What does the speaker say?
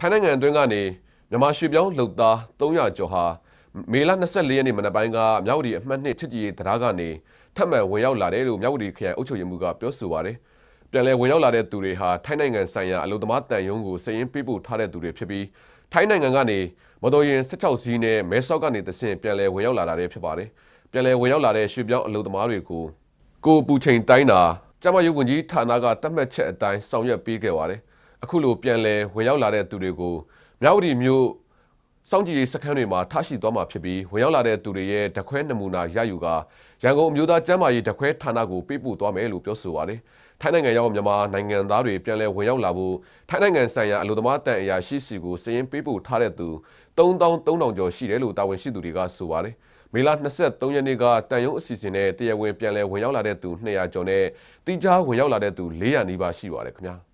ထိုင်းနိုင်ငံအတွင်းကနေမြန်မာရွှေပြောင်းလှုပ်သား300ကျော်ဟာမေလ24ရက်နေ့မနက်ပိုင်းကမြောက်ဝတီအမှတ်2ချစ်ကြည်ရေးတရားကနေထပ်မံဝင်ရောက်လာတယ်လို့မြောက်ဝတီခရိုင်အုပ်ချုပ်ရေးမှူးကပြောဆိုပါတယ်။ပြန်လည်ဝင်ရောက်လာတဲ့သူတွေဟာထိုင်းနိုင်ငံဆိုင်ရာအလုံသမားတန်ယုံကိုစည်ရင်းပေးပို့ထားတဲ့သူတွေဖြစ်ပြီးထိုင်းနိုင်ငံကနေမတော်ရင်16စီးနဲ့မဲဆောက်ကနေတဆင့်ပြန်လည်ဝင်ရောက်လာတာဖြစ်ပါတယ်။ပြန်လည်ဝင်ရောက်လာတဲ့ရွှေပြောင်းအလုံသမားတွေကိုကိုပူချိန်တိုင်းတာကျမရုပ်ဝန်ကြီးဌာနကတတ်မှတ်ချက်အတိုင်းဆောင်ရွက်ပေးခဲ့ပါတယ်။အခုလိုပြန်လည်ဝင်ရောက်လာတဲ့သူတွေကိုမြောက်ဝတီမြို့စောင့်ကြည့်ရေးစခန်းတွေမှာထားရှိသွားမှာဖြစ်ပြီးဝင်ရောက်လာတဲ့သူတွေရဲ့ဓာခွဲနမူနာရယူကရန်ကုန်အမျိုးသားကျန်းမာရေးဓာခွဲဌာနကိုပေးပို့သွားမယ်လို့ပြောဆိုပါတယ်။ထိုင်းနိုင်ငံရောက်မြန်မာနိုင်ငံသားတွေပြန်လည်ဝင်ရောက်လာဖို့ထိုင်းနိုင်ငံဆိုင်ရာအလို့သမားတန်အရာရှိစီကိုစည်ရင်ပေးပို့ထားတဲ့သူ3300ကျော်ရှိတယ်လို့တာဝန်ရှိသူတွေကဆိုပါတယ်။မေလ23ရက်နေ့ကတန်ယုံအစီအစဉ်နဲ့တရားဝင်ပြန်လည်ဝင်ရောက်လာတဲ့သူ200ကျော်နဲ့တိကျဝင်ရောက်လာတဲ့သူ400နီးပါးရှိပါတယ်ခင်ဗျာ။